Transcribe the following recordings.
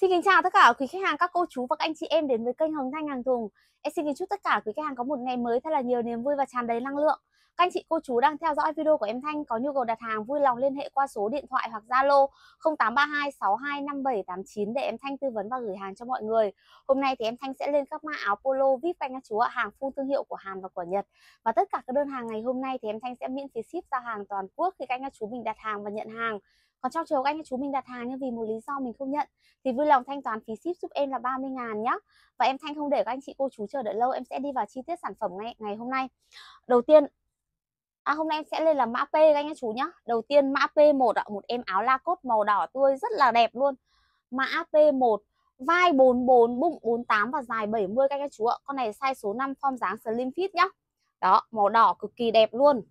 Xin kính chào tất cả quý khách hàng, các cô chú và các anh chị em đến với kênh Hồng Thanh Hàng Thùng. Em xin kính chúc tất cả quý khách hàng có một ngày mới thật là nhiều niềm vui và tràn đầy năng lượng. Các anh chị cô chú đang theo dõi video của em Thanh có nhu cầu đặt hàng vui lòng liên hệ qua số điện thoại hoặc Zalo 0832 625789 để em Thanh tư vấn và gửi hàng cho mọi người. Hôm nay thì em Thanh sẽ lên các mã áo polo VIP anh các chú ạ, hàng full thương hiệu của Hàn và của Nhật. Và tất cả các đơn hàng ngày hôm nay thì em Thanh sẽ miễn phí ship ra hàng toàn quốc khi các anh các chú mình đặt hàng và nhận hàng còn trong trường hợp anh chú mình đặt hàng nhưng vì một lý do mình không nhận thì vui lòng thanh toán phí ship giúp em là 30 ngàn nhé và em Thanh không để các anh chị cô chú chờ đợi lâu em sẽ đi vào chi tiết sản phẩm ngay ngày hôm nay đầu tiên À, hôm nay em sẽ lên là mã P các anh chú nhé Đầu tiên mã P1 ạ Một em áo la cốt màu đỏ tươi rất là đẹp luôn Mã P1 Vai 44, bụng 48 và dài 70 các anh chú ạ Con này size số 5 form dáng slim fit nhá Đó, màu đỏ cực kỳ đẹp luôn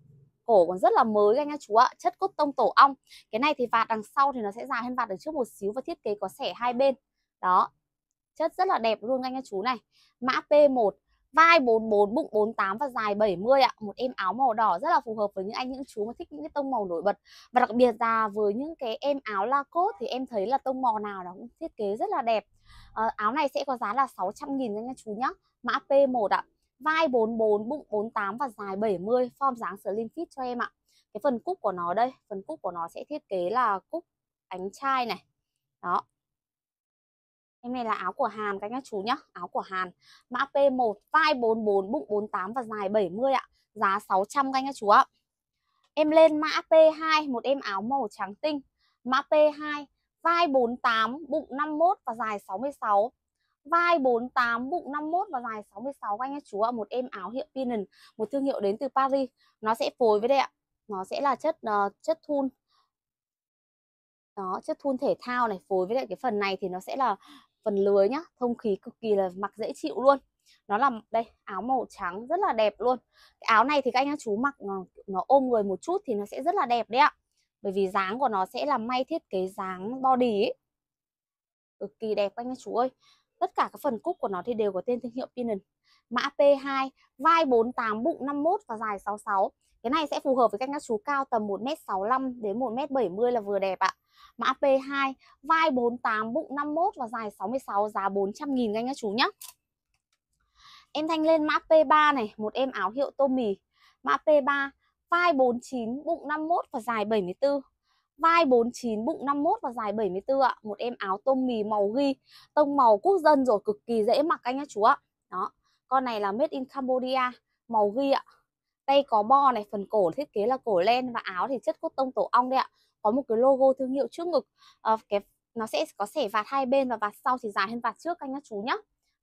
cổ còn rất là mới các anh các chú ạ chất cốt tông tổ ong cái này thì vạt đằng sau thì nó sẽ dài hơn vạt đằng trước một xíu và thiết kế có sẻ hai bên đó chất rất là đẹp luôn các anh các chú này mã P1 vai 44 bụng 48 và dài 70 ạ một em áo màu đỏ rất là phù hợp với những anh những chú mà thích những cái tông màu nổi bật và đặc biệt là với những cái em áo la cốt thì em thấy là tông màu nào nó cũng thiết kế rất là đẹp à, áo này sẽ có giá là 600 nghìn anh chú nhá mã P1 ạ vai 44 bụng 48 và dài 70 form dáng slim fit cho em ạ cái phần cúc của nó đây phần cúc của nó sẽ thiết kế là cúc ánh trai này đó Em này là áo của Hàn các các chú nhá, áo của Hàn. Mã P1, vai 44, bụng 48 và dài 70 ạ. Giá 600 các các chú ạ. Em lên mã P2, một em áo màu trắng tinh. Mã P2, vai 48, bụng 51 và dài 66 vai 48 bụng 51 và dài 66 các anh các chú ạ một em áo hiệu Pinon một thương hiệu đến từ Paris nó sẽ phối với đây ạ nó sẽ là chất uh, chất thun đó chất thun thể thao này phối với lại cái phần này thì nó sẽ là phần lưới nhá thông khí cực kỳ là mặc dễ chịu luôn nó là đây áo màu trắng rất là đẹp luôn cái áo này thì các anh các chú mặc nó, ờ, nó ôm người một chút thì nó sẽ rất là đẹp đấy ạ bởi vì dáng của nó sẽ là may thiết kế dáng body ấy. cực kỳ đẹp các anh các chú ơi tất cả các phần cúc của nó thì đều có tên thương hiệu Pinon mã P2 vai 48 bụng 51 và dài 66 cái này sẽ phù hợp với các các chú cao tầm 1m65 đến 1m70 là vừa đẹp ạ mã P2 vai 48 bụng 51 và dài 66 giá 400 nghìn các các chú nhé em thanh lên mã P3 này một em áo hiệu tô mì mã P3 vai 49 bụng 51 và dài 74 vai 49, bụng 51 và dài 74 ạ. Một em áo tôm mì màu ghi, tông màu quốc dân rồi cực kỳ dễ mặc anh nhá chú ạ. Đó. Con này là made in Cambodia, màu ghi ạ. Tay có bo này, phần cổ thiết kế là cổ len và áo thì chất cốt tông tổ ong đấy ạ. Có một cái logo thương hiệu trước ngực. À, cái nó sẽ có sẻ vạt hai bên và vạt sau thì dài hơn vạt trước anh nhá chú nhá.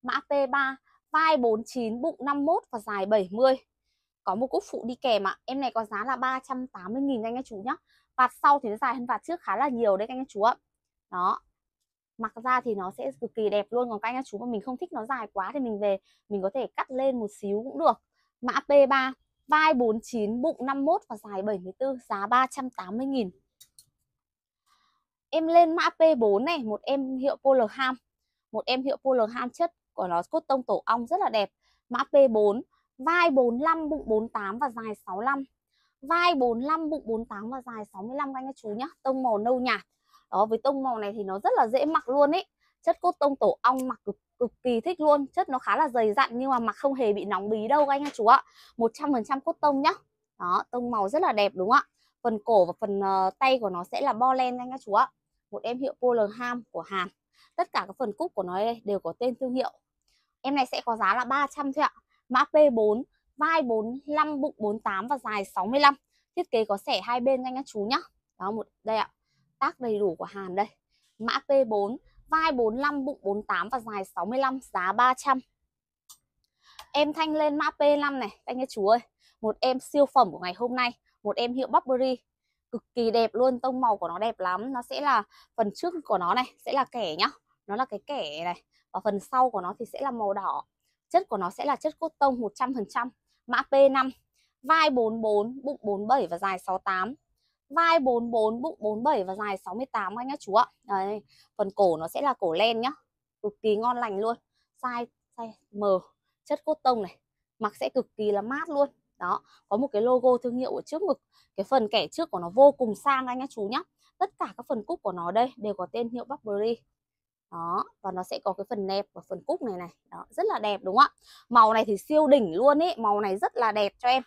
Mã P3, vai 49, bụng 51 và dài 70 có một cúc phụ đi kèm ạ. Em này có giá là 380 000 anh các chú nhá vạt sau thì nó dài hơn vạt trước khá là nhiều đấy các anh chú ạ đó mặc ra thì nó sẽ cực kỳ đẹp luôn còn các anh chú mà mình không thích nó dài quá thì mình về mình có thể cắt lên một xíu cũng được mã P3 vai 49 bụng 51 và dài 74 giá 380 000 em lên mã P4 này một em hiệu Polar Ham một em hiệu Polar Ham chất của nó cốt tông tổ ong rất là đẹp mã P4 vai 45 bụng 48 và dài 65 vai 45 bụng 48 và dài 65 các anh các chú nhá tông màu nâu nhạt đó với tông màu này thì nó rất là dễ mặc luôn ấy chất cốt tông tổ ong mặc cực cực kỳ thích luôn chất nó khá là dày dặn nhưng mà mặc không hề bị nóng bí đâu các anh các chú ạ 100% cốt tông nhá đó tông màu rất là đẹp đúng không ạ phần cổ và phần uh, tay của nó sẽ là bo len anh các chú ạ một em hiệu Polar Ham của Hàn tất cả các phần cúc của nó đây đều có tên thương hiệu em này sẽ có giá là 300 thôi ạ mã P4 vai 45, bụng 48 và dài 65. Thiết kế có sẻ hai bên anh các chú nhá. Đó một đây ạ. Tác đầy đủ của Hàn đây. Mã P4, vai 45, bụng 48 và dài 65, giá 300. Em Thanh lên mã P5 này, anh các chú ơi. Một em siêu phẩm của ngày hôm nay, một em hiệu Burberry cực kỳ đẹp luôn, tông màu của nó đẹp lắm. Nó sẽ là phần trước của nó này sẽ là kẻ nhá. Nó là cái kẻ này và phần sau của nó thì sẽ là màu đỏ chất của nó sẽ là chất cốt tông 100% mã P5 vai 44 bụng 47 và dài 68 vai 44 bụng 47 và dài 68 anh các chú ạ đấy phần cổ nó sẽ là cổ len nhá cực kỳ ngon lành luôn size size M chất cốt tông này mặc sẽ cực kỳ là mát luôn đó có một cái logo thương hiệu ở trước ngực cái phần kẻ trước của nó vô cùng sang anh các chú nhá tất cả các phần cúc của nó đây đều có tên hiệu Burberry đó và nó sẽ có cái phần nẹp và phần cúc này này đó rất là đẹp đúng không ạ màu này thì siêu đỉnh luôn ấy màu này rất là đẹp cho em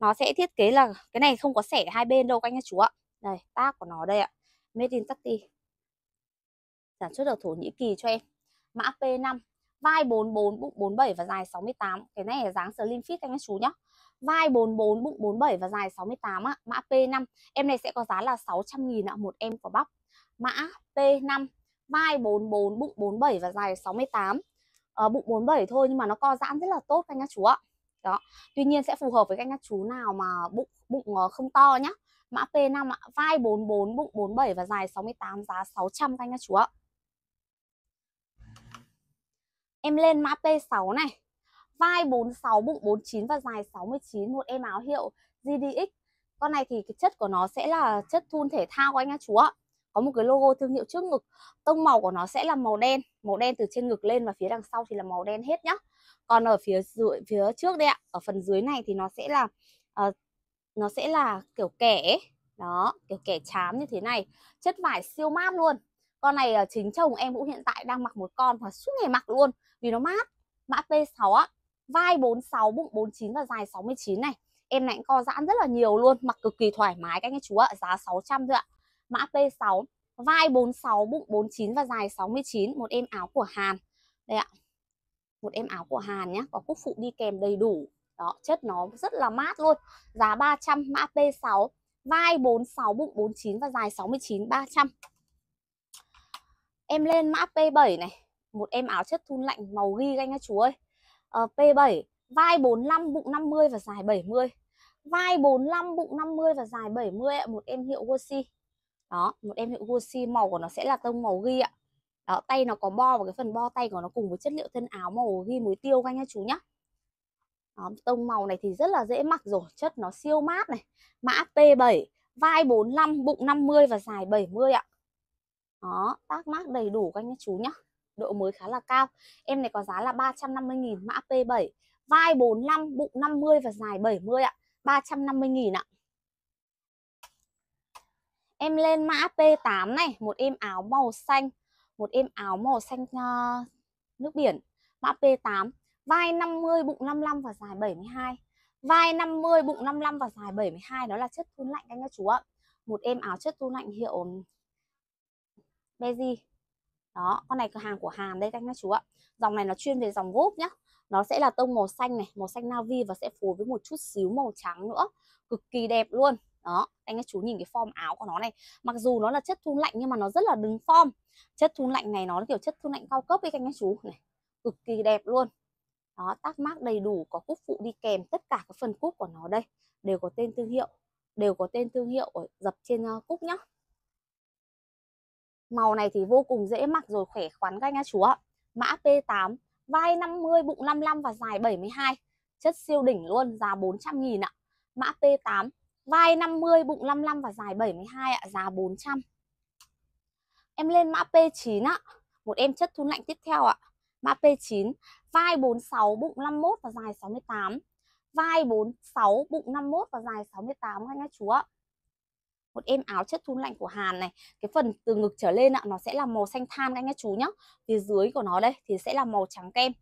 nó sẽ thiết kế là cái này không có xẻ hai bên đâu các anh các chú ạ đây tác của nó đây ạ made in Turkey sản xuất ở thổ nhĩ kỳ cho em mã p5 vai 44 bụng 47 và dài 68 cái này là dáng slim fit các anh các chú nhá vai 44 bụng 47 và dài 68 ạ mã p5 em này sẽ có giá là 600 nghìn ạ một em của bóc mã p5 vai 44, bụng 47 và dài 68 à, ờ, bụng 47 thôi nhưng mà nó co giãn rất là tốt các anh các chú ạ đó tuy nhiên sẽ phù hợp với các anh các chú nào mà bụng bụng ờ, không to nhá mã P5 ạ vai 44 bụng 47 và dài 68 giá 600 các anh các chú ạ em lên mã P6 này vai 46 bụng 49 và dài 69 một em áo hiệu GDX con này thì cái chất của nó sẽ là chất thun thể thao của anh các chú ạ có một cái logo thương hiệu trước ngực tông màu của nó sẽ là màu đen màu đen từ trên ngực lên và phía đằng sau thì là màu đen hết nhá còn ở phía dưới phía trước đây ạ ở phần dưới này thì nó sẽ là uh, nó sẽ là kiểu kẻ đó kiểu kẻ chám như thế này chất vải siêu mát luôn con này uh, chính chồng em cũng hiện tại đang mặc một con và suốt ngày mặc luôn vì nó mát mã P6 á vai 46 bụng 49 và dài 69 này em này cũng co giãn rất là nhiều luôn mặc cực kỳ thoải mái các anh chú ạ giá 600 thôi ạ mã P6, vai 46, bụng 49 và dài 69, một em áo của Hàn. Đây ạ. Một em áo của Hàn nhé, có cúc phụ đi kèm đầy đủ. Đó, chất nó rất là mát luôn. Giá 300 mã P6, vai 46, bụng 49 và dài 69 300. Em lên mã P7 này, một em áo chất thun lạnh màu ghi anh các chú ơi. Ờ, P7, vai 45, bụng 50 và dài 70. Vai 45, bụng 50 và dài 70 ạ, một em hiệu Wosi đó một em hiệu Gucci màu của nó sẽ là tông màu ghi ạ đó tay nó có bo và cái phần bo tay của nó cùng với chất liệu thân áo màu ghi muối tiêu các anh chú nhá đó, tông màu này thì rất là dễ mặc rồi chất nó siêu mát này mã P7 vai 45 bụng 50 và dài 70 ạ đó tác mát đầy đủ các anh chú nhá độ mới khá là cao em này có giá là 350.000 mã P7 vai 45 bụng 50 và dài 70 ạ 350.000 ạ Em lên mã P8 này, một em áo màu xanh, một em áo màu xanh uh, nước biển, mã P8, vai 50, bụng 55 và dài 72. Vai 50, bụng 55 và dài 72 đó là chất thun lạnh anh các chú ạ. Một em áo chất thun lạnh hiệu Beji. Đó, con này cửa hàng của Hàn đây anh các chú ạ. Dòng này nó chuyên về dòng gốp nhá. Nó sẽ là tông màu xanh này, màu xanh navy và sẽ phối với một chút xíu màu trắng nữa. Cực kỳ đẹp luôn đó anh các chú nhìn cái form áo của nó này mặc dù nó là chất thun lạnh nhưng mà nó rất là đứng form chất thun lạnh này nó kiểu chất thun lạnh cao cấp ấy anh các chú này cực kỳ đẹp luôn đó tác mác đầy đủ có cúc phụ đi kèm tất cả các phần cúc của nó đây đều có tên thương hiệu đều có tên thương hiệu ở dập trên ờ, cúc nhá màu này thì vô cùng dễ mặc rồi khỏe khoắn các anh các chú ạ mã P8 vai 50 bụng 55 và dài 72 chất siêu đỉnh luôn giá 400 nghìn ạ mã P8 Vai 50, bụng 55 và dài 72 ạ, giá 400. Em lên mã P9 ạ, một em chất thun lạnh tiếp theo ạ. Mã P9, vai 46, bụng 51 và dài 68. Vai 46, bụng 51 và dài 68 các nhá chú ạ. Một em áo chất thun lạnh của Hàn này, cái phần từ ngực trở lên ạ nó sẽ là màu xanh than các nhá chú nhá. Phía dưới của nó đây thì sẽ là màu trắng kem.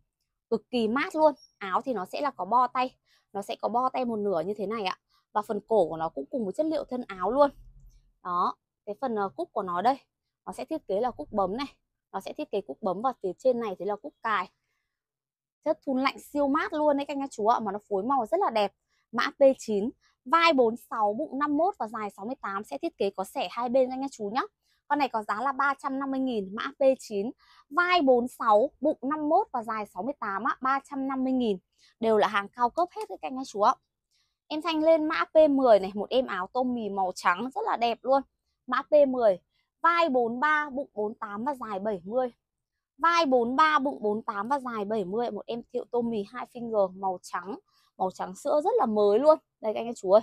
Cực kỳ mát luôn. Áo thì nó sẽ là có bo tay, nó sẽ có bo tay một nửa như thế này ạ và phần cổ của nó cũng cùng một chất liệu thân áo luôn đó cái phần ờ, cúc của nó đây nó sẽ thiết kế là cúc bấm này nó sẽ thiết kế cúc bấm và phía trên này thì là cúc cài chất thun lạnh siêu mát luôn đấy các anh chú ạ mà nó phối màu rất là đẹp mã P9 vai 46 bụng 51 và dài 68 sẽ thiết kế có sẻ hai bên các anh chú nhé con này có giá là 350.000 mã P9 vai 46 bụng 51 và dài 68 á 350.000 đều là hàng cao cấp hết đấy các anh chú ạ Em Thanh lên mã P10 này, một em áo tôm mì màu trắng rất là đẹp luôn. Mã P10, vai 43, bụng 48 và dài 70. Vai 43, bụng 48 và dài 70, một em thiệu tôm mì hai finger màu trắng, màu trắng sữa rất là mới luôn. Đây các anh chú ơi.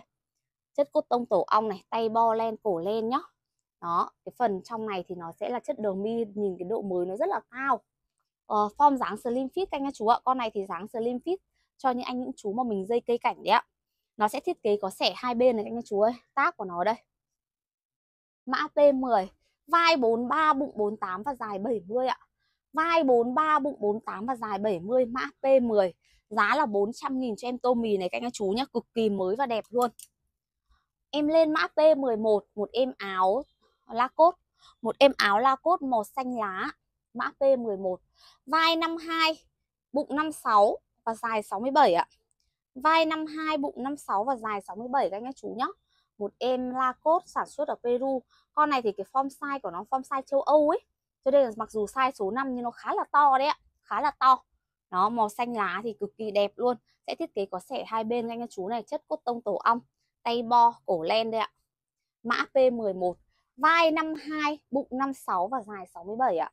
Chất cốt tông tổ ong này, tay bo len, cổ len nhá. Đó, cái phần trong này thì nó sẽ là chất đường mi, nhìn cái độ mới nó rất là cao. Uh, form dáng slim fit các anh chú ạ. Con này thì dáng slim fit cho những anh những chú mà mình dây cây cảnh đấy ạ nó sẽ thiết kế có sẻ hai bên này các anh chú ơi tác của nó đây mã P10 vai 43 bụng 48 và dài 70 ạ vai 43 bụng 48 và dài 70 mã P10 giá là 400.000 cho em tô mì này các anh chú nhá cực kỳ mới và đẹp luôn em lên mã P11 một em áo la cốt một em áo la cốt màu xanh lá mã P11 vai 52 bụng 56 và dài 67 ạ Vai 52, bụng 56 và dài 67 các anh chú nhá Một em Lacoste sản xuất ở Peru Con này thì cái form size của nó form size châu Âu ấy Cho nên là mặc dù size số 5 nhưng nó khá là to đấy ạ Khá là to Nó màu xanh lá thì cực kỳ đẹp luôn Sẽ thiết kế có sẻ hai bên các anh chú này Chất cốt tông tổ ong Tay bo, cổ len đây ạ Mã P11 Vai 52, bụng 56 và dài 67 ạ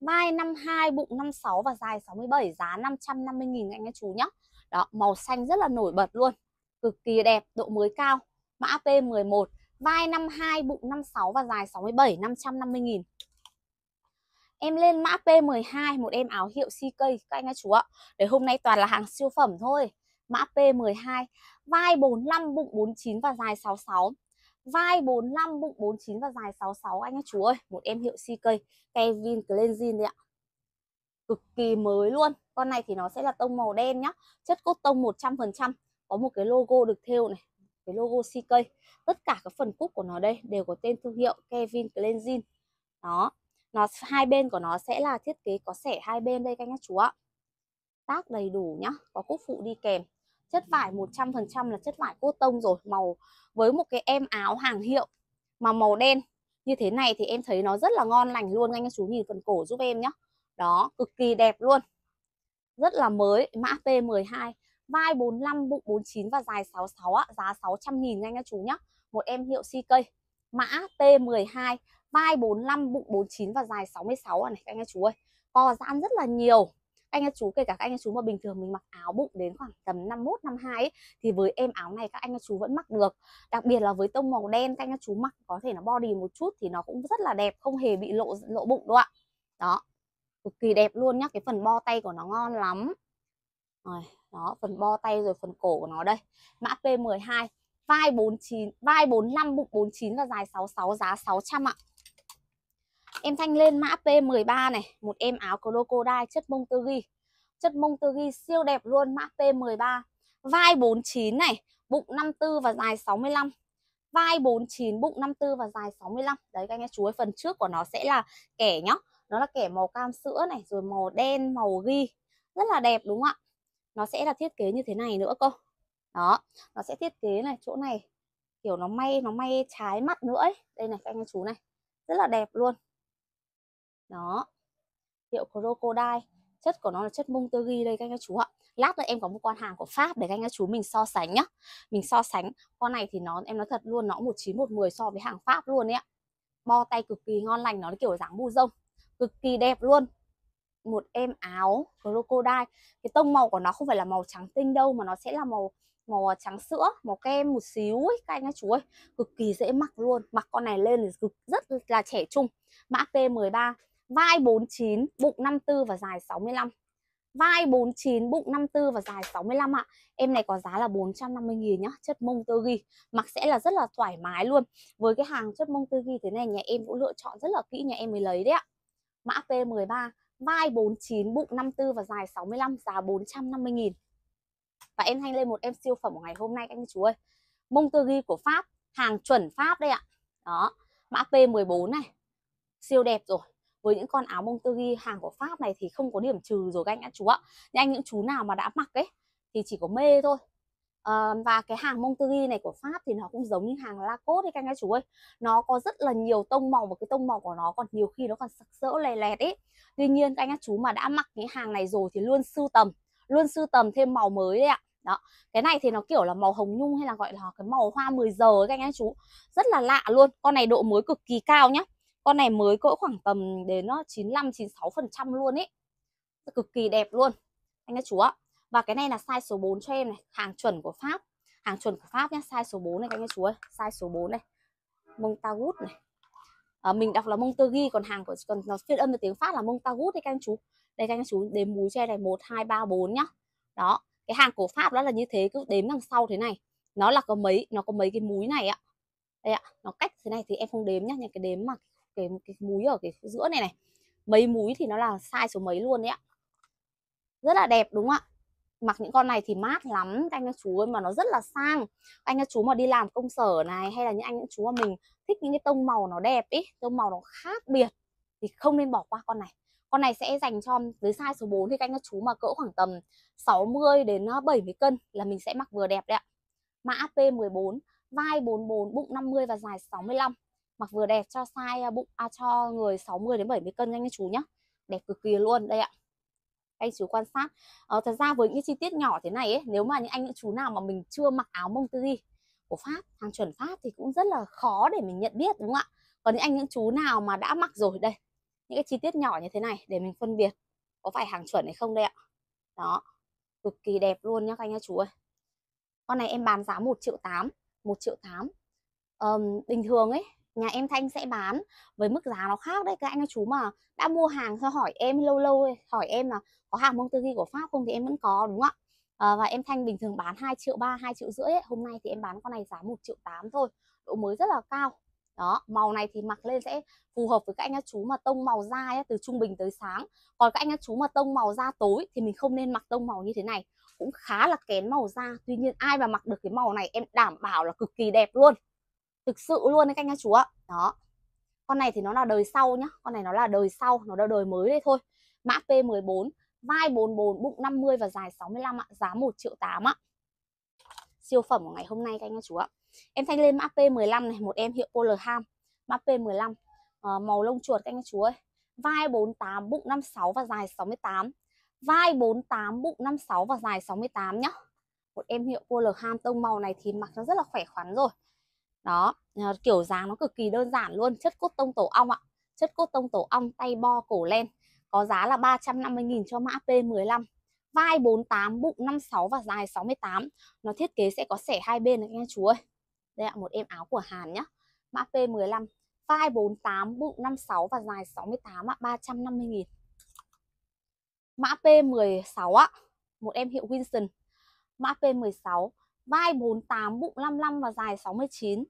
Vai 52, bụng 56 và dài 67 Giá 550.000 anh các chú nhá đó màu xanh rất là nổi bật luôn cực kỳ đẹp độ mới cao mã P11 vai 52 bụng 56 và dài 67 550 nghìn Em lên mã P12 một em áo hiệu CK các anh các chú ạ. Để hôm nay toàn là hàng siêu phẩm thôi. Mã P12, vai 45 bụng 49 và dài 66. Vai 45 bụng 49 và dài 66 anh các chú ơi, một em hiệu CK Kevin Cleansing đấy ạ cực kỳ mới luôn con này thì nó sẽ là tông màu đen nhá chất cốt tông 100% có một cái logo được thêu này cái logo CK tất cả các phần cúc của nó đây đều có tên thương hiệu Kevin Cleansing đó nó hai bên của nó sẽ là thiết kế có sẻ hai bên đây các nhá chú ạ tác đầy đủ nhá có cúc phụ đi kèm chất vải 100% là chất vải cốt tông rồi màu với một cái em áo hàng hiệu mà màu đen như thế này thì em thấy nó rất là ngon lành luôn anh chú nhìn phần cổ giúp em nhá đó, cực kỳ đẹp luôn. Rất là mới, mã P12, vai 45, bụng 49 và dài 66 á, giá 600 nghìn anh các chú nhá. Một em hiệu CK, mã P12, vai 45, bụng 49 và dài 66 này các anh các chú ơi. Co giãn rất là nhiều. Anh các chú kể cả các anh các chú mà bình thường mình mặc áo bụng đến khoảng tầm 51 52 ấy, thì với em áo này các anh các chú vẫn mặc được. Đặc biệt là với tông màu đen các anh các chú mặc có thể là body một chút thì nó cũng rất là đẹp, không hề bị lộ lộ bụng đâu ạ. Đó, cực kỳ đẹp luôn nhá cái phần bo tay của nó ngon lắm rồi đó phần bo tay rồi phần cổ của nó đây mã P12 vai 49 vai 45 bụng 49 và dài 66 giá 600 ạ em thanh lên mã P13 này một em áo crocodile chất bông tơ ghi chất mông tơ ghi siêu đẹp luôn mã P13 vai 49 này bụng 54 và dài 65 vai 49 bụng 54 và dài 65 đấy các anh chú ơi phần trước của nó sẽ là kẻ nhá nó là kẻ màu cam sữa này rồi màu đen màu ghi rất là đẹp đúng không ạ nó sẽ là thiết kế như thế này nữa cô đó nó sẽ thiết kế này chỗ này kiểu nó may nó may trái mắt nữa ấy. đây này các anh chú này rất là đẹp luôn đó hiệu crocodile chất của nó là chất mông tơ ghi đây các anh chú ạ lát nữa em có một con hàng của pháp để các anh các chú mình so sánh nhá mình so sánh con này thì nó em nói thật luôn nó một chín một mười so với hàng pháp luôn ấy ạ bo tay cực kỳ ngon lành nó kiểu dáng bu rông cực kỳ đẹp luôn một em áo crocodile cái tông màu của nó không phải là màu trắng tinh đâu mà nó sẽ là màu màu trắng sữa màu kem một xíu ấy các anh các chú ơi cực kỳ dễ mặc luôn mặc con này lên thì cực rất là trẻ trung mã P13 vai 49 bụng 54 và dài 65 vai 49 bụng 54 và dài 65 ạ em này có giá là 450 nghìn nhá chất mông tơ ghi mặc sẽ là rất là thoải mái luôn với cái hàng chất mông tơ ghi thế này nhà em cũng lựa chọn rất là kỹ nhà em mới lấy đấy ạ mã P13, vai 49, bụng 54 và dài 65, giá 450 000 Và em hay lên một em siêu phẩm của ngày hôm nay các anh chú ơi. Mông tơ ghi của Pháp, hàng chuẩn Pháp đây ạ. Đó, mã P14 này. Siêu đẹp rồi. Với những con áo mông tơ ghi hàng của Pháp này thì không có điểm trừ rồi các anh các chú ạ. Nhưng anh những chú nào mà đã mặc ấy thì chỉ có mê thôi à, và cái hàng Monterrey này của Pháp thì nó cũng giống như hàng Lacoste đấy các anh các chú ơi nó có rất là nhiều tông màu và cái tông màu của nó còn nhiều khi nó còn sặc sỡ lè lẹt ấy tuy nhiên các anh các chú mà đã mặc cái hàng này rồi thì luôn sưu tầm luôn sưu tầm thêm màu mới đấy ạ đó cái này thì nó kiểu là màu hồng nhung hay là gọi là cái màu hoa 10 giờ ấy các anh các chú rất là lạ luôn con này độ mới cực kỳ cao nhá con này mới cỡ khoảng tầm đến 95 ờ, 96 phần trăm luôn ấy cực kỳ đẹp luôn anh các chú ạ và cái này là size số 4 cho em này, hàng chuẩn của Pháp. Hàng chuẩn của Pháp nhá, size số 4 này các anh chú ơi, size số 4 này. Mông ta gút này. À, mình đọc là mông tơ ghi còn hàng của còn nó phiên âm từ tiếng Pháp là mông ta gút đấy các anh chú. Đây các anh chú đếm múi cho này 1 2 3 4 nhá. Đó, cái hàng của Pháp đó là như thế cứ đếm đằng sau thế này. Nó là có mấy nó có mấy cái múi này ạ. Đây ạ, nó cách thế này thì em không đếm nhá, nhưng cái đếm mà cái cái múi ở cái giữa này này. Mấy múi thì nó là size số mấy luôn đấy ạ. Rất là đẹp đúng không ạ? mặc những con này thì mát lắm các anh các chú ơi mà nó rất là sang anh các chú mà đi làm công sở này hay là những anh các chú mà mình thích những cái tông màu nó đẹp ý tông màu nó khác biệt thì không nên bỏ qua con này con này sẽ dành cho với size số 4 thì các anh các chú mà cỡ khoảng tầm 60 đến 70 ờ, cân là mình sẽ mặc vừa đẹp đấy ạ mã P14 vai 44 bụng 50 và dài 65 mặc vừa đẹp cho size ờ, bụng à, cho người 60 đến 70 cân anh các chú nhé đẹp cực kỳ luôn đây ạ anh chú quan sát à, thật ra với những chi tiết nhỏ thế này ấy, nếu mà những anh những chú nào mà mình chưa mặc áo mông tư duy của Pháp hàng chuẩn Pháp thì cũng rất là khó để mình nhận biết đúng không ạ còn những anh những chú nào mà đã mặc rồi đây những cái chi tiết nhỏ như thế này để mình phân biệt có phải hàng chuẩn hay không đây ạ đó cực kỳ đẹp luôn nhá các anh các chú ơi con này em bán giá 1 triệu 8 1 triệu 8 um, bình thường ấy nhà em Thanh sẽ bán với mức giá nó khác đấy các anh các chú mà đã mua hàng cho hỏi em lâu lâu hỏi em là có hàng mông tư ghi của Pháp không thì em vẫn có đúng không ạ à, và em Thanh bình thường bán 2 triệu ba hai triệu rưỡi ấy. hôm nay thì em bán con này giá 1 triệu tám thôi độ mới rất là cao đó màu này thì mặc lên sẽ phù hợp với các anh các chú mà tông màu da ấy, từ trung bình tới sáng còn các anh các chú mà tông màu da tối thì mình không nên mặc tông màu như thế này cũng khá là kén màu da tuy nhiên ai mà mặc được cái màu này em đảm bảo là cực kỳ đẹp luôn thực sự luôn đấy các anh chú ạ đó con này thì nó là đời sau nhá con này nó là đời sau nó là đời mới đây thôi mã P14 vai 44 bụng 50 và dài 65 ạ giá 1 triệu 8 ạ siêu phẩm của ngày hôm nay các anh chú ạ em thanh lên mã P15 này một em hiệu Polarham mã P15 à, ờ, màu lông chuột các anh chú ơi vai 48 bụng 56 và dài 68 vai 48 bụng 56 và dài 68 nhá một em hiệu Polarham tông màu này thì mặc nó rất là khỏe khoắn rồi đó ờ, kiểu dáng nó cực kỳ đơn giản luôn chất cốt tông tổ ong ạ chất cốt tông tổ ong tay bo cổ len có giá là 350.000 cho mã P15 vai 48 bụng 56 và dài 68 nó thiết kế sẽ có sẻ hai bên này nha chú ơi đây ạ một em áo của Hàn nhá mã P15 vai 48 bụng 56 và dài 68 ạ 350.000 mã P16 ạ một em hiệu Winston mã P16 vai 48 bụng 55 và dài 69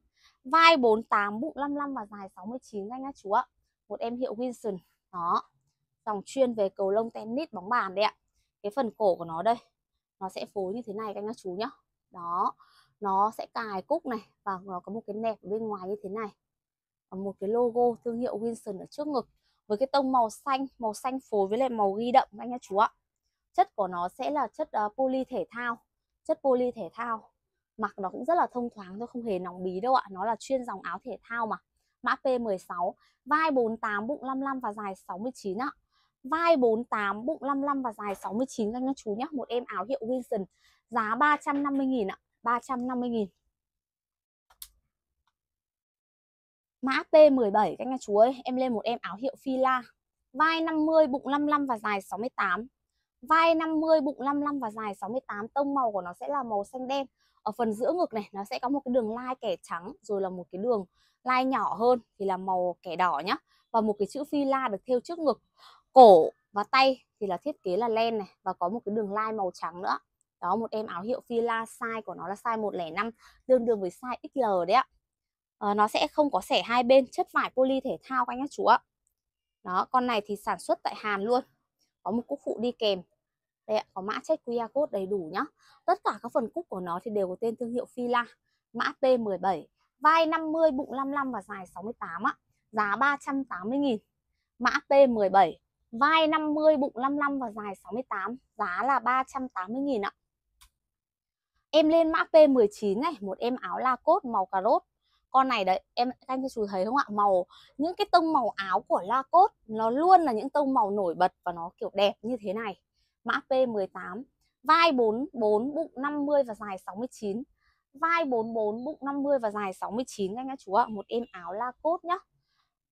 vai 48 bụng 55 và dài 69 anh các chú ạ một em hiệu Wilson đó dòng chuyên về cầu lông tennis bóng bàn đấy ạ cái phần cổ của nó đây nó sẽ phối như thế này anh các chú nhá đó nó sẽ cài cúc này và nó có một cái nẹp ở bên ngoài như thế này và một cái logo thương hiệu Wilson ở trước ngực với cái tông màu xanh màu xanh phối với lại màu ghi đậm anh các chú ạ chất của nó sẽ là chất uh, ờ, poly thể thao chất poly thể thao mặc nó cũng rất là thông thoáng thôi không hề nóng bí đâu ạ nó là chuyên dòng áo thể thao mà mã P16 vai 48 bụng 55 và dài 69 ạ vai 48 bụng 55 và dài 69 các chú nhé một em áo hiệu Wilson giá 350.000 ạ 350.000 mã P17 các nhà chú ơi em lên một em áo hiệu Fila vai 50 bụng 55 và dài 68 vai 50 bụng 55 và dài 68 tông màu của nó sẽ là màu xanh đen ở phần giữa ngực này nó sẽ có một cái đường lai kẻ trắng rồi là một cái đường lai nhỏ hơn thì là màu kẻ đỏ nhá và một cái chữ phi la được thêu trước ngực cổ và tay thì là thiết kế là len này và có một cái đường lai màu trắng nữa đó một em áo hiệu phi la size của nó là size 105 tương đương với size XL đấy ạ à, nó sẽ không có sẻ hai bên chất vải poly thể thao các anh các chú ạ đó con này thì sản xuất tại Hàn luôn có một cúc phụ đi kèm đây ạ, có mã check QR code đầy đủ nhá tất cả các phần cúc của nó thì đều có tên thương hiệu Fila mã T17 vai 50 bụng 55 và dài 68 á, giá 380.000 mã T17 vai 50 bụng 55 và dài 68 giá là 380.000 ạ em lên mã P19 này một em áo la cốt màu cà rốt con này đấy em các anh chú thấy không ạ màu những cái tông màu áo của Lacoste nó luôn là những tông màu nổi bật và nó kiểu đẹp như thế này mã P18 vai 44 bụng 50 và dài 69 vai 44 bụng 50 và dài 69 các anh các chú ạ một em áo Lacoste nhá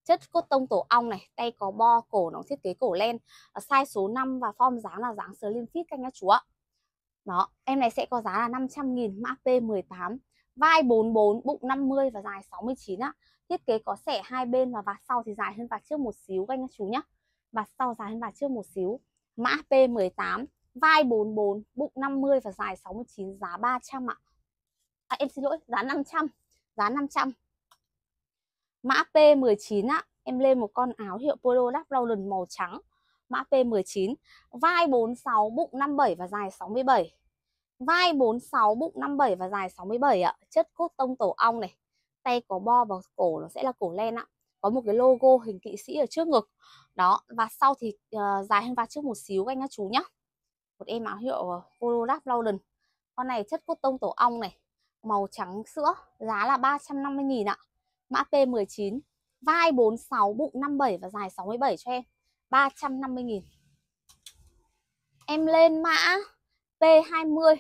chất cốt tông tổ ong này tay có bo cổ nó thiết kế cổ len size số 5 và form dáng là dáng slim fit các anh các chú ạ đó em này sẽ có giá là 500.000 mã P18 vai 44 bụng 50 và dài 69 ạ thiết kế có xẻ hai bên và vạt sau thì dài hơn vạt trước một xíu các anh chú nhé vạt sau dài hơn vạt trước một xíu mã P18 vai 44 bụng 50 và dài 69 giá 300 ạ à, em xin lỗi giá 500 giá 500 mã P19 ạ em lên một con áo hiệu Polo Dark Brown màu trắng mã P19 vai 46 bụng 57 và dài 67 Vai 46, bụng 57 và dài 67 ạ. Chất cốt tông tổ ong này. Tay có bo và cổ nó sẽ là cổ len ạ. Có một cái logo hình kỵ sĩ ở trước ngực. Đó, và sau thì uh, dài hơn vai trước một xíu anh các chú nhá. Một em áo hiệu ờ, Polodap uh, London. Con này chất cốt tông tổ ong này. Màu trắng sữa, giá là 350 000 ạ. Mã P19, vai 46, bụng 57 và dài 67 cho em. 350 000 Em lên mã P20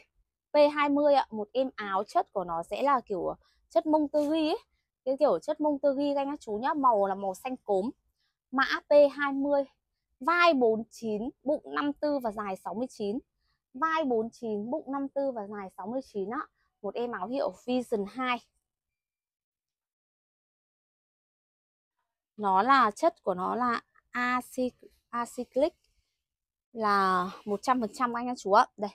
P20 ạ một em áo chất của nó sẽ là kiểu ờ, chất mông tơ ghi ấy. cái kiểu chất mông tơ ghi các chú nhá màu là màu xanh cốm mã P20 vai 49 bụng 54 và dài 69 vai 49 bụng 54 và dài 69 ạ một em áo hiệu Vision 2 nó là chất của nó là acyclic là 100% anh em chú ạ đây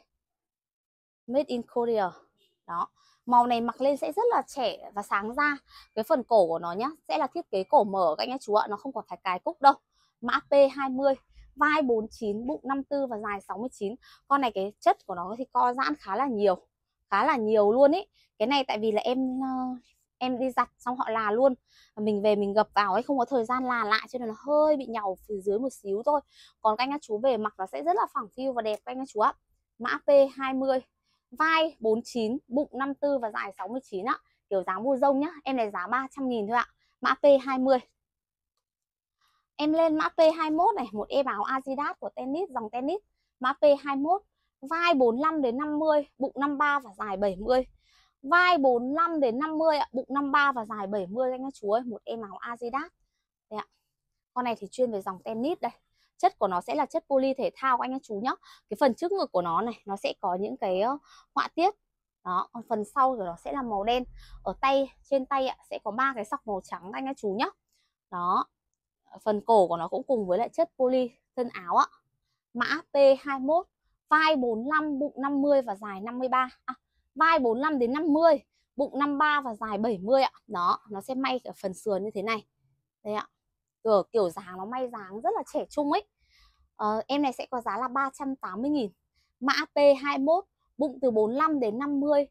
made in Korea đó màu này mặc lên sẽ rất là trẻ và sáng da cái phần cổ của nó nhá sẽ là thiết kế cổ mở các anh chú ạ nó không có phải cái cúc đâu mã P20 vai 49 bụng 54 và dài 69 con này cái chất của nó thì co giãn khá là nhiều khá là nhiều luôn ấy cái này tại vì là em ờ, em đi giặt xong họ là luôn mình về mình gập vào ấy không có thời gian là lại cho nên là hơi bị nhàu phía dưới một xíu thôi còn các anh chú về mặc nó sẽ rất là phẳng phiu và đẹp các anh chú ạ mã P20 vai 49, bụng 54 và dài 69 ạ. Kiểu dáng mua rông nhá, em này giá 300 000 thôi ạ. Mã P20. Em lên mã P21 này, một em áo Adidas của tennis dòng tennis, mã P21, vai 45 đến 50, bụng 53 và dài 70. Vai 45 đến 50 ạ, bụng 53 và dài 70 anh các chú ơi, một em áo Adidas. Đây ạ. Con này thì chuyên về dòng tennis đây chất của nó sẽ là chất poly thể thao các anh các chú nhá cái phần trước ngực của nó này nó sẽ có những cái họa tiết đó còn phần sau rồi nó sẽ là màu đen ở tay trên tay ạ sẽ có ba cái sọc màu trắng anh các chú nhá đó phần cổ của nó cũng cùng với lại chất poly thân áo ạ mã P21 vai 45 bụng 50 và dài 53 à, vai 45 đến 50 bụng 53 và dài 70 ạ đó nó sẽ may ở phần sườn như thế này đây ạ Ờ, kiểu, kiểu dáng nó may dáng rất là trẻ trung ấy à, em này sẽ có giá là 380.000 mã P21 bụng từ 45 đến 50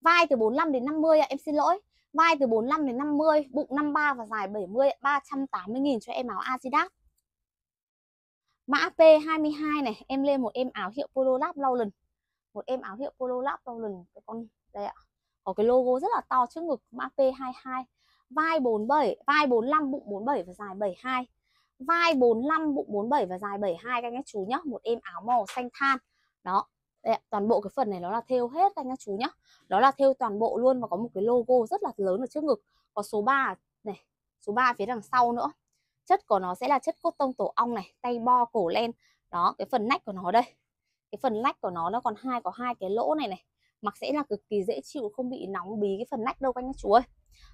vai từ 45 đến 50 ạ à, em xin lỗi vai từ 45 đến 50 bụng 53 và dài 70 380.000 cho em áo Adidas mã P22 này em lên một em áo hiệu Polo Lab Lowland một em áo hiệu Polo Lab Lowland cái con đây ạ có cái logo rất là to trước ngực mã P22 vai 47 vai 45 bụng 47 và dài 72 vai 45 bụng 47 và dài 72 các anh các chú nhá một em áo màu xanh than đó đây, toàn bộ cái phần này nó là thêu hết anh các chú nhá đó là thêu toàn bộ luôn và có một cái logo rất là lớn ở trước ngực có số 3 này số 3 phía đằng sau nữa chất của nó sẽ là chất cốt tông tổ ong này tay bo cổ len đó cái phần nách của nó đây cái phần lách của nó nó còn hai có hai cái lỗ này này mặc sẽ là cực kỳ dễ chịu không bị nóng bí cái phần lách đâu các anh chú ơi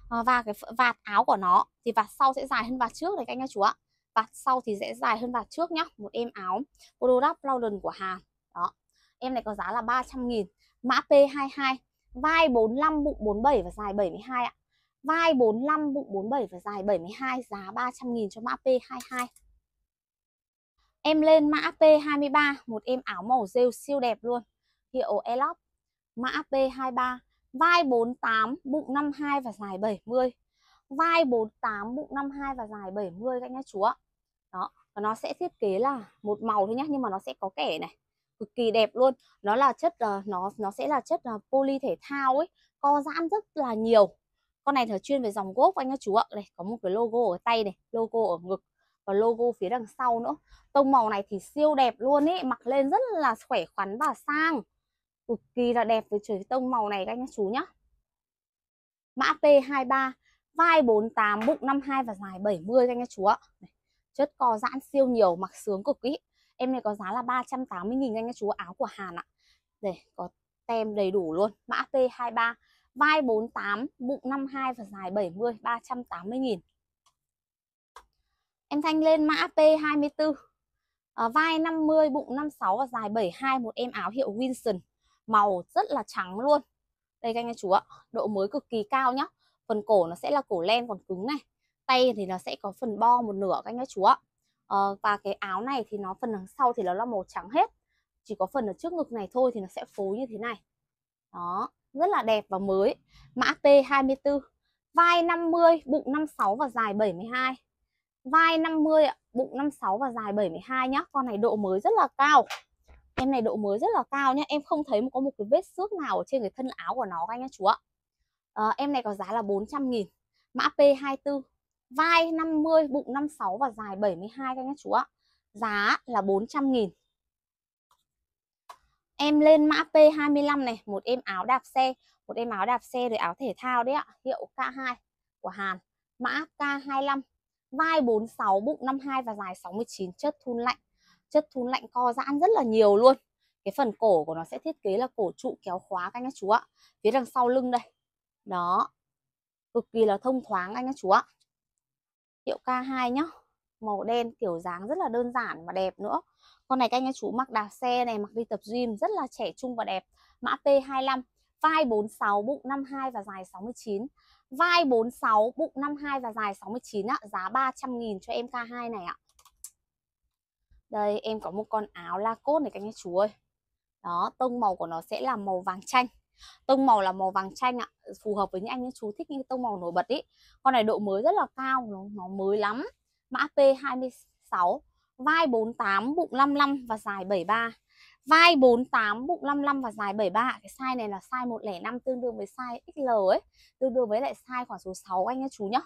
Ờ, và cái vạt áo của nó thì vạt sau sẽ dài hơn vạt trước đấy các anh các chú ạ vạt sau thì sẽ dài hơn vạt trước nhá một em áo product Loudon của Hà đó em này có giá là 300 nghìn mã P22 vai 45 bụng 47 và dài 72 ạ vai 45 bụng 47 và dài 72 giá 300 nghìn cho mã P22 em lên mã P23 một em áo màu rêu siêu đẹp luôn hiệu Elop mã P23 vai 48 bụng 52 và dài 70 vai 48 bụng 52 và dài 70 các nhá chú ạ đó và nó sẽ thiết kế là một màu thôi nhá nhưng mà nó sẽ có kẻ này cực kỳ đẹp luôn nó là chất uh, nó nó sẽ là chất uh, ờ, poly thể thao ấy co giãn rất là nhiều con này thở chuyên về dòng gốc anh nhá chú ạ này có một cái logo ở tay này logo ở ngực và logo phía đằng sau nữa tông màu này thì siêu đẹp luôn ấy mặc lên rất là khỏe khoắn và sang cực kỳ là đẹp với trời tông màu này các anh chú nhá mã P23 vai 48 bụng 52 và dài 70 các anh chú ạ chất co giãn siêu nhiều mặc sướng cực ý em này có giá là 380.000 các anh các chú áo của Hàn ạ để có tem đầy đủ luôn mã P23 vai 48 bụng 52 và dài 70 380.000 em thanh lên mã P24 à, vai 50 bụng 56 và dài 72 một em áo hiệu winston màu rất là trắng luôn đây các anh chú ạ độ mới cực kỳ cao nhá phần cổ nó sẽ là cổ len còn cứng này tay thì nó sẽ có phần bo một nửa các anh chú ạ à, và cái áo này thì nó phần đằng sau thì nó là màu trắng hết chỉ có phần ở trước ngực này thôi thì nó sẽ phối như thế này đó rất là đẹp và mới mã P24 vai 50 bụng 56 và dài 72 vai 50 bụng 56 và dài 72 nhá con này độ mới rất là cao em này độ mới rất là cao nhá em không thấy có một cái vết xước nào ở trên cái thân áo của nó các anh các chú ạ à, em này có giá là 400 nghìn mã P24 vai 50 bụng 56 và dài 72 các anh các chú ạ giá là 400 nghìn em lên mã P25 này một em áo đạp xe một em áo đạp xe rồi áo thể thao đấy ạ hiệu K2 của Hàn mã K25 vai 46 bụng 52 và dài 69 chất thun lạnh chất thun lạnh co giãn rất là nhiều luôn cái phần cổ của nó sẽ thiết kế là cổ trụ kéo khóa các anh các chú ạ phía đằng sau lưng đây đó cực kỳ là thông thoáng anh các chú ạ hiệu K2 nhá màu đen kiểu dáng rất là đơn giản và đẹp nữa con này các anh các chú mặc đạp xe này mặc đi tập gym rất là trẻ trung và đẹp mã P25 vai 46 bụng 52 và dài 69 vai 46 bụng 52 và dài 69 ạ giá 300.000 cho em K2 này ạ đây em có một con áo la cốt này các anh chú ơi Đó tông màu của nó sẽ là màu vàng chanh Tông màu là màu vàng chanh ạ Phù hợp với những anh những chú thích những tông màu nổi bật ý Con này độ mới rất là cao Nó, nó mới lắm Mã P26 Vai 48, bụng 55 và dài 73 Vai 48, bụng 55 và dài 73 Cái size này là size 105 tương đương với size XL ấy Tương đương với lại size khoảng số 6 anh nhé chú nhá